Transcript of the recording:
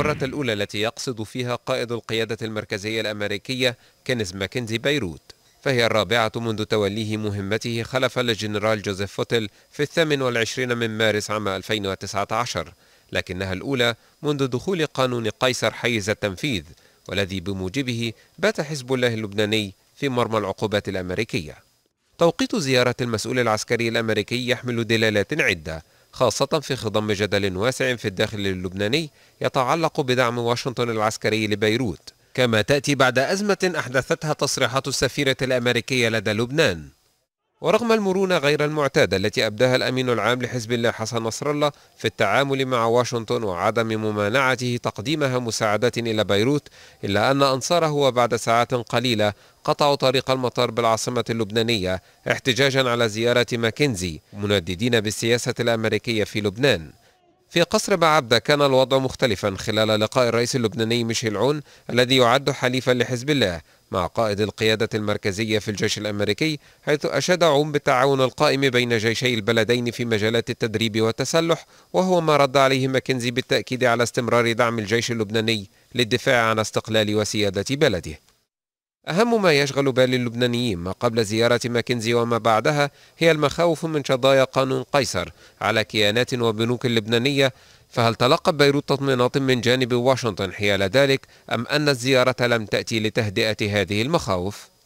المرة الأولى التي يقصد فيها قائد القيادة المركزية الأمريكية كينز ماكنزي بيروت فهي الرابعة منذ توليه مهمته خلفا للجنرال جوزيف فوتل في الثامن والعشرين من مارس عام 2019 لكنها الأولى منذ دخول قانون قيصر حيز التنفيذ والذي بموجبه بات حزب الله اللبناني في مرمى العقوبات الأمريكية توقيت زيارة المسؤول العسكري الأمريكي يحمل دلالات عدة خاصة في خضم جدل واسع في الداخل اللبناني يتعلق بدعم واشنطن العسكري لبيروت كما تأتي بعد أزمة أحدثتها تصريحات السفيرة الأمريكية لدى لبنان ورغم المرونة غير المعتادة التي أبداها الأمين العام لحزب الله حسن نصر الله في التعامل مع واشنطن وعدم ممانعته تقديمها مساعدات إلى بيروت إلا أن أنصاره وبعد ساعات قليلة قطعوا طريق المطار بالعاصمة اللبنانية احتجاجا على زيارة ماكنزي منددين بالسياسة الأمريكية في لبنان في قصر بعبدة كان الوضع مختلفا خلال لقاء الرئيس اللبناني ميشيل عون الذي يعد حليفا لحزب الله مع قائد القيادة المركزية في الجيش الأمريكي حيث أشاد عون بالتعاون القائم بين جيشي البلدين في مجالات التدريب والتسلح وهو ما رد عليه ماكنزي بالتأكيد على استمرار دعم الجيش اللبناني للدفاع عن استقلال وسيادة بلده أهم ما يشغل بال اللبنانيين ما قبل زيارة ماكنزي وما بعدها هي المخاوف من شظايا قانون قيصر على كيانات وبنوك لبنانية فهل تلقت بيروت تطمينات من جانب واشنطن حيال ذلك أم أن الزيارة لم تأتي لتهدئة هذه المخاوف؟